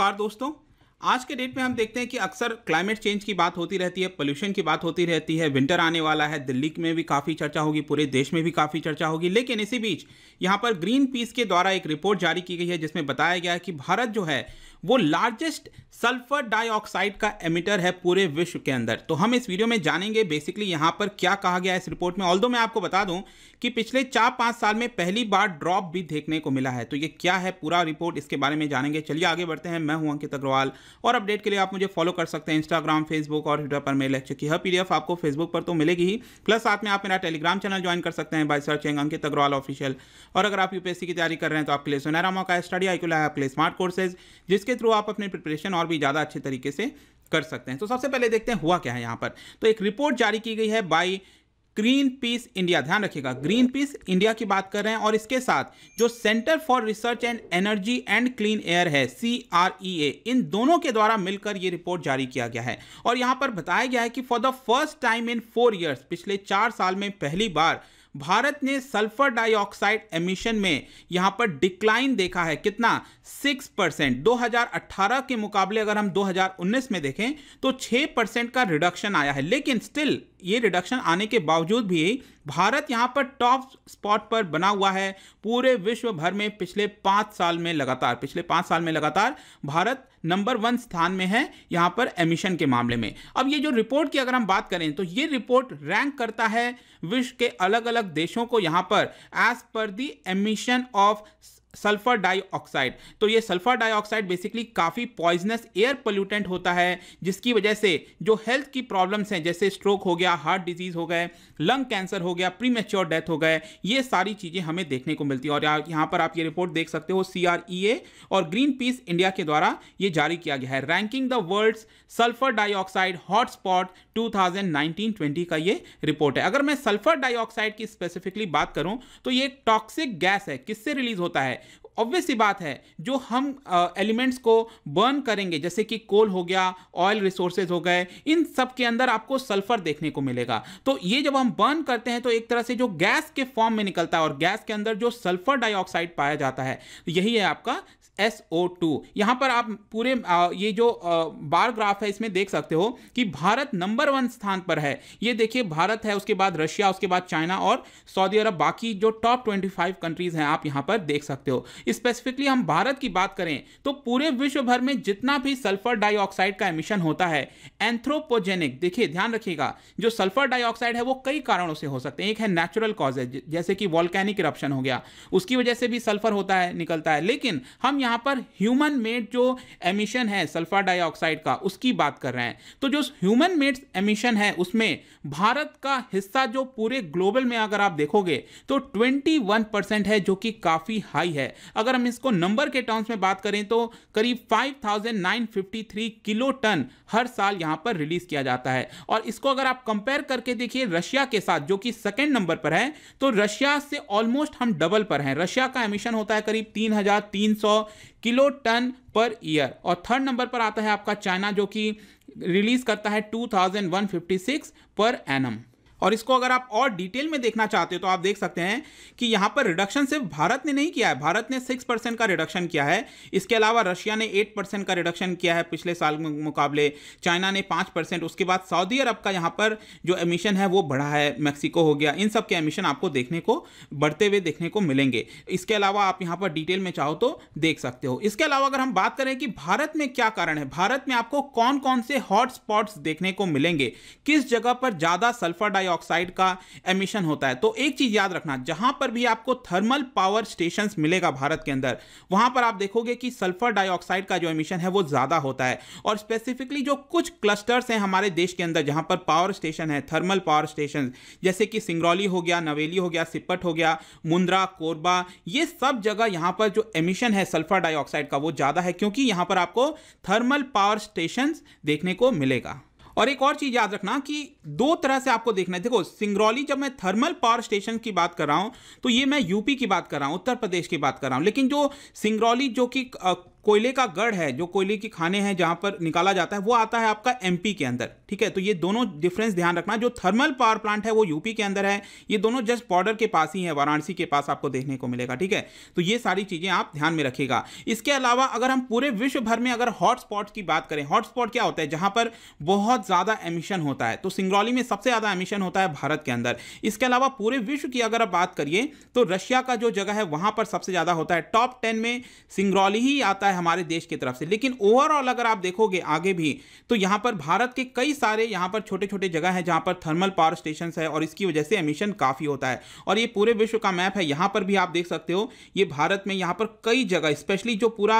नमस्कार दोस्तों आज के डेट में हम देखते हैं कि अक्सर क्लाइमेट चेंज की बात होती रहती है पोल्यूशन की बात होती रहती है विंटर आने वाला है दिल्ली में भी काफ़ी चर्चा होगी पूरे देश में भी काफ़ी चर्चा होगी लेकिन इसी बीच यहाँ पर ग्रीन पीस के द्वारा एक रिपोर्ट जारी की गई है जिसमें बताया गया है कि भारत जो है वो लार्जेस्ट सल्फर डाइऑक्साइड का एमिटर है पूरे विश्व के अंदर तो हम इस वीडियो में जानेंगे बेसिकली यहाँ पर क्या कहा गया इस रिपोर्ट में ऑल मैं आपको बता दूं कि पिछले चार पाँच साल में पहली बार ड्रॉप भी देखने को मिला है तो ये क्या है पूरा रिपोर्ट इसके बारे में जानेंगे चलिए आगे बढ़ते हैं मैं हूँ अंकित अग्रवाल और अपडेट के लिए आप मुझे फॉलो कर सकते हैं इंस्टाग्राम फेसबुक और ट्विटर पर मेरे लेक्चर की हर पीडीएफ आपको फेसबुक पर तो मिलेगी ही प्लस साथ में आप मेरा टेलीग्राम चैनल ज्वाइन कर सकते हैं by searching Ankit Agarwal official और अगर आप यूपीएससी की तैयारी कर रहे हैं तो आपके लिए सुनहरा मौका है स्टडी आईकुला है आपके लिए स्मार्ट कोर्सेज जिसके थ्रू आप अपनी प्रिपरेशन और भी ज़्यादा अच्छे तरीके से कर सकते हैं तो सबसे पहले देखते हैं हुआ क्या है यहाँ पर तो एक रिपोर्ट जारी की गई है बाई ग्रीन पीस इंडिया ध्यान रखिएगा ग्रीन पीस इंडिया की बात कर रहे हैं और इसके साथ जो centre for research and energy and clean air है सी आर ई ए इन दोनों के द्वारा मिलकर ये रिपोर्ट जारी किया गया है और यहां पर बताया गया है कि for the first time in four years पिछले चार साल में पहली बार भारत ने सल्फर डाइऑक्साइड एमिशन में यहां पर डिक्लाइन देखा है कितना सिक्स परसेंट दो के मुकाबले अगर हम 2019 में देखें तो 6 परसेंट का रिडक्शन आया है लेकिन स्टिल ये रिडक्शन आने के बावजूद भी भारत यहां पर टॉप स्पॉट पर बना हुआ है पूरे विश्व भर में पिछले पांच साल में लगातार पिछले पांच साल में लगातार भारत नंबर वन स्थान में है यहाँ पर एमिशन के मामले में अब ये जो रिपोर्ट की अगर हम बात करें तो ये रिपोर्ट रैंक करता है विश्व के अलग अलग देशों को यहाँ पर एज पर the emission of sulphur dioxide तो ये सल्फर डाइऑक्साइड बेसिकली काफ़ी पॉइजनस एयर पोल्यूटेंट होता है जिसकी वजह से जो हेल्थ की प्रॉब्लम्स हैं जैसे स्ट्रोक हो गया हार्ट डिजीज़ हो गए लंग कैंसर हो गया प्री मेच्योर डेथ हो गए ये सारी चीज़ें हमें देखने को मिलती है और यहाँ पर आप ये रिपोर्ट देख सकते हो सी e और ग्रीन पीस इंडिया के द्वारा ये जारी किया गया है ranking the world's sulphur dioxide hotspot 2019-20 का ये रिपोर्ट है अगर मैं सल्फर डाइऑक्साइड की स्पेसिफिकली बात करूं तो ये टॉक्सिक गैस है किससे रिलीज होता है ऑब्वियस ही बात है जो हम एलिमेंट्स को बर्न करेंगे जैसे कि कोल हो गया ऑयल रिसोर्सेज हो गए इन सब के अंदर आपको सल्फर देखने को मिलेगा तो ये जब हम बर्न करते हैं तो एक तरह से जो गैस के फॉर्म में निकलता है और गैस के अंदर जो सल्फर डाइऑक्साइड पाया जाता है यही है आपका एस ओ टू यहाँ पर आप पूरे ये जो बार ग्राफ है इसमें देख सकते हो कि भारत नंबर वन स्थान पर है ये देखिए भारत है उसके बाद रशिया उसके बाद चाइना और सऊदी अरब बाकी जो टॉप ट्वेंटी फाइव कंट्रीज हैं आप यहाँ पर देख सकते हो स्पेसिफिकली हम भारत की बात करें तो पूरे विश्व भर में जितना भी सल्फर डाइऑक्साइड का एमिशन होता है एंथ्रोपोजेनिक देखिए ध्यान रखिएगा जो सल्फर डाइऑक्साइड है वो कई कारणों से हो सकते हैं एक है नेचुरल कॉजेज जैसे कि वॉल्कैनिक इप्शन हो गया उसकी वजह से भी सल्फर होता है निकलता है लेकिन हम यहां यहाँ पर ह्यूमन मेड जो एमिशन है सल्फर डाइऑक्साइड का उसकी बात कर रहे हैं तो जो ह्यूमन मेड एमिशन है उसमें भारत का हिस्सा जो पूरे ग्लोबल में अगर आप देखोगे तो 21 परसेंट है जो कि काफ़ी हाई है अगर हम इसको नंबर के टर्म्स में बात करें तो करीब 5,953 किलो टन हर साल यहाँ पर रिलीज किया जाता है और इसको अगर आप कंपेयर करके देखिए रशिया के साथ जो कि सेकेंड नंबर पर है तो रशिया से ऑलमोस्ट हम डबल पर हैं रशिया का एमिशन होता है करीब तीन किलो टन पर ईयर और थर्ड नंबर पर आता है आपका चाइना जो कि रिलीज करता है 2156 पर एनम और इसको अगर आप और डिटेल में देखना चाहते हो तो आप देख सकते हैं कि यहां पर रिडक्शन सिर्फ भारत ने नहीं किया है भारत ने सिक्स परसेंट का रिडक्शन किया है इसके अलावा रशिया ने एट परसेंट का रिडक्शन किया है पिछले साल के मुकाबले चाइना ने पांच परसेंट उसके बाद सऊदी अरब का यहां पर जो एमिशन है वो बढ़ा है मैक्सिको हो गया इन सब के एमिशन आपको देखने को बढ़ते हुए देखने को मिलेंगे इसके अलावा आप यहां पर डिटेल में चाहो तो देख सकते हो इसके अलावा अगर हम बात करें कि भारत में क्या कारण है भारत में आपको कौन कौन से हॉटस्पॉट देखने को मिलेंगे किस जगह पर ज़्यादा सल्फर डाइऑक्साइड डाइऑक्साइड का एमिशन होता है तो एक चीज़ याद रखना जहां पर भी आपको थर्मल पावर स्टेशन मिलेगा भारत के अंदर वहां पर आप देखोगे कि सल्फर डाइऑक्साइड का जो एमिशन है वो ज़्यादा होता है और स्पेसिफिकली जो कुछ क्लस्टर्स हैं हमारे देश के अंदर जहां पर पावर स्टेशन है थर्मल पावर स्टेशन जैसे कि सिंगरौली हो गया नवेली हो गया सिपट हो गया मुंद्रा कोरबा ये सब जगह यहां पर जो एमिशन है सल्फर डाइऑक्साइड का वो ज़्यादा है क्योंकि यहां पर आपको थर्मल पावर स्टेशन देखने को मिलेगा और एक और चीज़ याद रखना कि दो तरह से आपको देखना है देखो सिंगरौली जब मैं थर्मल पावर स्टेशन की बात कर रहा हूँ तो ये मैं यूपी की बात कर रहा हूँ उत्तर प्रदेश की बात कर रहा हूँ लेकिन जो सिंगरौली जो कि कोयले का गढ़ है जो कोयले के खाने हैं जहां पर निकाला जाता है वो आता है आपका एमपी के अंदर ठीक है तो ये दोनों डिफरेंस ध्यान रखना जो थर्मल पावर प्लांट है वो यूपी के अंदर है ये दोनों जस्ट बॉर्डर के पास ही है वाराणसी के पास आपको देखने को मिलेगा ठीक है तो ये सारी चीज़ें आप ध्यान में रखिएगा इसके अलावा अगर हम पूरे विश्व भर में अगर हॉटस्पॉट की बात करें हॉटस्पॉट क्या होता है जहां पर बहुत ज़्यादा एमिशन होता है तो सिंगरौली में सबसे ज़्यादा एमिशन होता है भारत के अंदर इसके अलावा पूरे विश्व की अगर आप बात करिए तो रशिया का जो जगह है वहां पर सबसे ज़्यादा होता है टॉप टेन में सिंगरौली ही आता है है हमारे देश की तरफ से लेकिन ओवरऑल अगर आप देखोगे आगे भी तो यहाँ पर भारत के कई सारे यहाँ पर छोटे छोटे जगह हैं जहाँ पर थर्मल पावर स्टेशन है और इसकी वजह से एमिशन काफ़ी होता है और ये पूरे विश्व का मैप है यहाँ पर भी आप देख सकते हो ये भारत में यहाँ पर कई जगह स्पेशली जो पूरा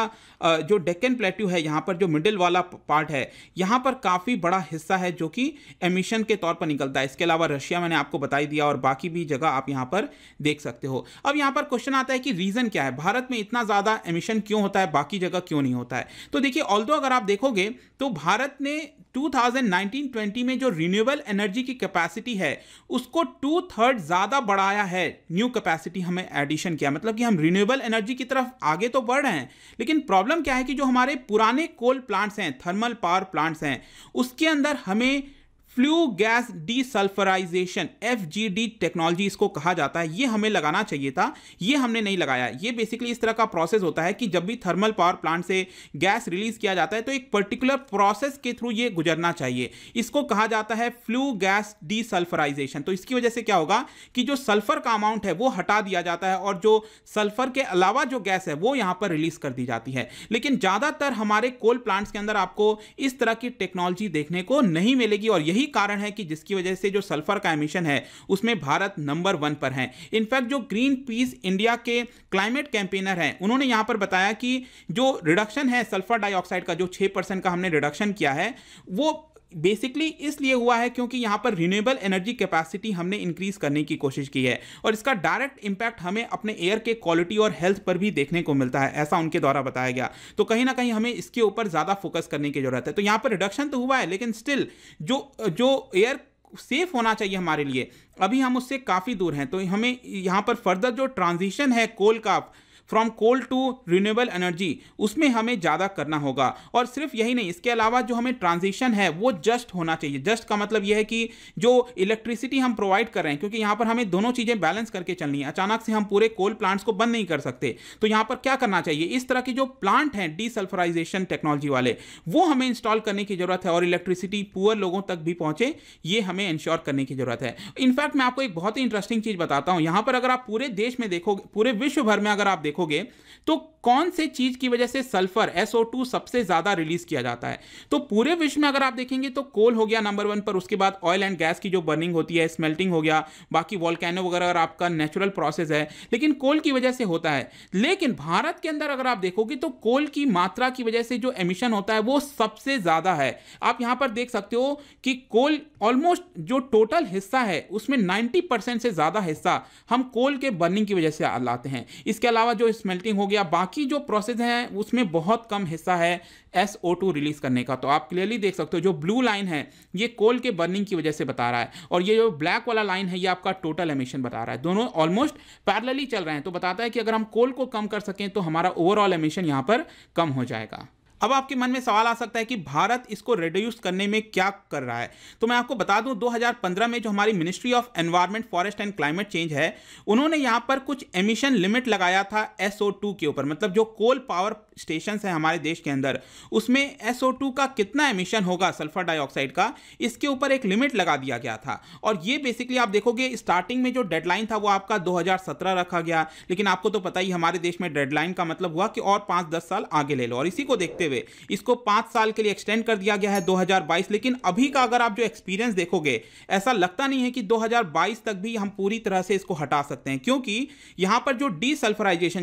जो डेक्कन प्लेट्यू है यहाँ पर जो मिडिल वाला पार्ट है यहाँ पर काफ़ी बड़ा हिस्सा है जो कि एमिशन के तौर पर निकलता है इसके अलावा रशिया मैंने आपको बताई दिया और बाकी भी जगह आप यहाँ पर देख सकते हो अब यहाँ पर क्वेश्चन आता है कि रीज़न क्या है भारत में इतना ज़्यादा एमिशन क्यों होता है बाकी की जगह क्यों नहीं होता है तो देखिए ऑल अगर आप देखोगे तो भारत ने 2019-20 में जो रिन्यूएबल एनर्जी की कैपेसिटी है उसको टू थर्ड ज़्यादा बढ़ाया है न्यू कैपेसिटी हमें एडिशन किया मतलब कि हम रिन्यूएबल एनर्जी की तरफ आगे तो बढ़ रहे हैं लेकिन प्रॉब्लम क्या है कि जो हमारे पुराने कोल प्लांट्स हैं थर्मल पावर प्लांट्स हैं उसके अंदर हमें flue gas sulphurisation F G D technology इसको कहा जाता है ये हमें लगाना चाहिए था ये हमने नहीं लगाया ये बेसिकली इस तरह का प्रोसेस होता है कि जब भी थर्मल पावर प्लांट से गैस रिलीज किया जाता है तो एक पर्टिकुलर प्रोसेस के थ्रू ये गुजरना चाहिए इसको कहा जाता है फ्लू गैस डिसल्फराइजेशन तो इसकी वजह से क्या होगा कि जो सल्फर का अमाउंट है वो हटा दिया जाता है और जो सल्फर के अलावा जो गैस है वो यहाँ पर रिलीज कर दी जाती है लेकिन ज़्यादातर हमारे कोल प्लांट्स के अंदर आपको इस तरह की टेक्नोलॉजी देखने को नहीं मिलेगी और यही यही कारण है कि जिसकी वजह से जो सल्फर का एमिशन है उसमें भारत नंबर वन पर है इनफैक्ट जो ग्रीन पीस इंडिया के क्लाइमेट कैंपेनर हैं उन्होंने यहाँ पर बताया कि जो रिडक्शन है सल्फर डाइऑक्साइड का जो छः परसेंट का हमने रिडक्शन किया है वो बेसिकली इसलिए हुआ है क्योंकि यहाँ पर रिन्यूएबल एनर्जी कैपेसिटी हमने इंक्रीज करने की कोशिश की है और इसका डायरेक्ट इंपैक्ट हमें अपने एयर के क्वालिटी और हेल्थ पर भी देखने को मिलता है ऐसा उनके द्वारा बताया गया तो कहीं ना कहीं हमें इसके ऊपर ज़्यादा फोकस करने की ज़रूरत है तो यहाँ पर रिडक्शन तो हुआ है लेकिन स्टिल जो जो एयर सेफ होना चाहिए हमारे लिए अभी हम उससे काफ़ी दूर हैं तो हमें यहाँ पर फर्दर जो ट्रांजिशन है कोल का from coal to renewable energy उसमें हमें ज़्यादा करना होगा और सिर्फ यही नहीं इसके अलावा जो हमें ट्रांजिशन है वो जस्ट होना चाहिए जस्ट का मतलब यह है कि जो इलेक्ट्रिसिटी हम प्रोवाइड कर रहे हैं क्योंकि यहाँ पर हमें दोनों चीज़ें बैलेंस करके चलनी है अचानक से हम पूरे कोल प्लांट्स को बंद नहीं कर सकते तो यहाँ पर क्या करना चाहिए इस तरह के जो प्लांट हैं डीसल्फराइजेशन टेक्नोलॉजी वाले वो हमें इंस्टॉल करने की ज़रूरत है और इलेक्ट्रिसिटी पुअर लोगों तक भी पहुंचे ये हमें इंश्योर करने की ज़रूरत है इनफैक्ट मैं आपको एक बहुत ही इंटरेस्टिंग चीज़ बताता हूँ यहाँ पर अगर आप पूरे देश में देखोगे पूरे विश्व भर में अगर आप देखो देखोगे तो कौन से चीज की वजह से सल्फर एसओ टू सबसे ज्यादा रिलीज किया जाता है तो पूरे विश्व में अगर आप देखेंगे तो कोल हो गया नंबर वन पर उसके बाद ऑयल एंड गैस की जो बर्निंग होती है स्मेल्टिंग हो गया बाकी वॉलकैनो वगैरह आपका नेचुरल प्रोसेस है लेकिन कोल की वजह से होता है लेकिन भारत के अंदर अगर आप देखोगे तो कोल की मात्रा की वजह से जो एमिशन होता है वो सबसे ज्यादा है आप यहां पर देख सकते हो कि कोल ऑलमोस्ट जो टोटल हिस्सा है उसमें 90 से ज्यादा हिस्सा हम कोल के बर्निंग की वजह से लाते हैं इसके अलावा जो स्मेल्टिंग हो गया बाकी जो प्रोसेस हैं उसमें बहुत कम हिस्सा है एस ओ टू रिलीज़ करने का तो आप क्लियरली देख सकते हो जो ब्लू लाइन है ये कोल के बर्निंग की वजह से बता रहा है और ये जो ब्लैक वाला लाइन है ये आपका टोटल एमिशन बता रहा है दोनों ऑलमोस्ट पैरलली चल रहे हैं तो बताता है कि अगर हम कोल को कम कर सकें तो हमारा ओवरऑल एमिशन यहाँ पर कम हो जाएगा अब आपके मन में सवाल आ सकता है कि भारत इसको रिड्यूस करने में क्या कर रहा है तो मैं आपको बता दूं 2015 में जो हमारी ministry of environment forest and climate change है उन्होंने यहां पर कुछ एमिशन लिमिट लगाया था एसओ के ऊपर मतलब जो कोल पावर स्टेशन हैं हमारे देश के अंदर उसमें एस का कितना एमिशन होगा सल्फर डाइऑक्साइड का इसके ऊपर एक लिमिट लगा दिया गया था और ये बेसिकली आप देखोगे स्टार्टिंग में जो डेडलाइन था वो आपका 2017 रखा गया लेकिन आपको तो पता ही हमारे देश में डेडलाइन का मतलब हुआ कि और पाँच दस साल आगे ले लो और इसी को देखते हुए इसको पाँच साल के लिए एक्सटेंड कर दिया गया है 2022 लेकिन अभी का अगर आप जो एक्सपीरियंस देखोगे ऐसा लगता नहीं है कि दो तक भी हम पूरी तरह से इसको हटा सकते हैं क्योंकि यहाँ पर जो डी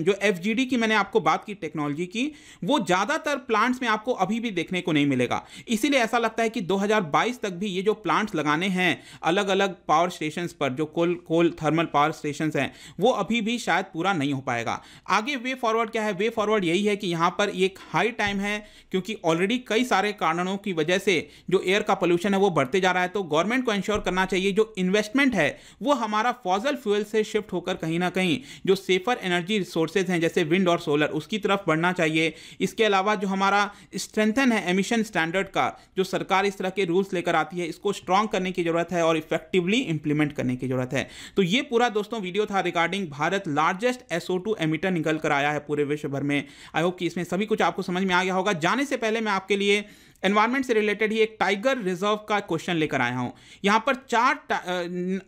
जो एफ की मैंने आपको बात की टेक्नोलॉजी की वो ज़्यादातर प्लांट्स में आपको अभी भी देखने को नहीं मिलेगा इसीलिए ऐसा लगता है कि 2022 तक भी ये जो प्लांट्स लगाने हैं अलग अलग पावर स्टेशन पर जो coal coal thermal power station हैं वो अभी भी शायद पूरा नहीं हो पाएगा आगे वे फॉरवर्ड क्या है वे फॉरवर्ड यही है कि यहाँ पर एक हाई टाइम है क्योंकि ऑलरेडी कई सारे कारणों की वजह से जो एयर का पोल्यूशन है वो बढ़ते जा रहा है तो गवर्नमेंट को इंश्योर करना चाहिए जो इन्वेस्टमेंट है वो हमारा फॉजल फ्यूल से शिफ्ट होकर कहीं ना कहीं जो सेफर एनर्जी रिसोर्सेज हैं जैसे विंड और सोलर उसकी तरफ बढ़ना चाहिए चाहिए इसके अलावा जो हमारा स्ट्रेंथन है एमिशन स्टैंडर्ड का जो सरकार इस तरह के रूल्स लेकर आती है इसको स्ट्रांग करने की ज़रूरत है और इफेक्टिवली इंप्लीमेंट करने की ज़रूरत है तो ये पूरा दोस्तों वीडियो था regarding Bharat largest SO two emitter निकल कर आया है पूरे विश्व भर में आई होप कि इसमें सभी कुछ आपको समझ में आ गया होगा जाने से पहले मैं आपके लिए एनवायरमेंट से रिलेटेड ही एक टाइगर रिजर्व का क्वेश्चन लेकर आया हूँ यहाँ पर चार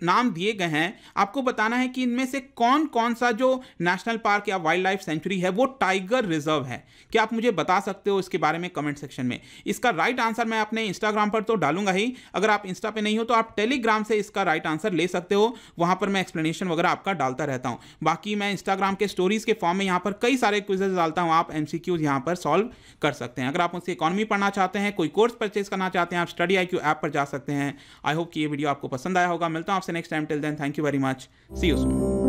नाम दिए गए हैं आपको बताना है कि इनमें से कौन कौन सा जो नेशनल पार्क या वाइल्ड लाइफ सेंचुरी है वो टाइगर रिजर्व है क्या आप मुझे बता सकते हो इसके बारे में कमेंट सेक्शन में इसका राइट आंसर मैं अपने इंस्टाग्राम पर तो डालूंगा ही अगर आप इंस्टा पे नहीं हो तो आप टेलीग्राम से इसका राइट आंसर ले सकते हो वहाँ पर मैं एक्सप्लेनेशन वगैरह आपका डालता रहता हूँ बाकी मैं इंस्टाग्राम के स्टोरीज के फॉर्म में यहाँ पर कई सारे क्विजेज डालता हूँ आप एम सी पर सॉल्व कर सकते हैं अगर आप उनसे इकॉनमी पढ़ना चाहते हैं चाहते हैं कोई कोर्स परचेज करना चाहते हैं आप स्टडी आई क्यू ऐप पर जा सकते हैं आई होप कि ये वीडियो आपको पसंद आया होगा मिलता हूँ आपसे next time till then thank you very much see you soon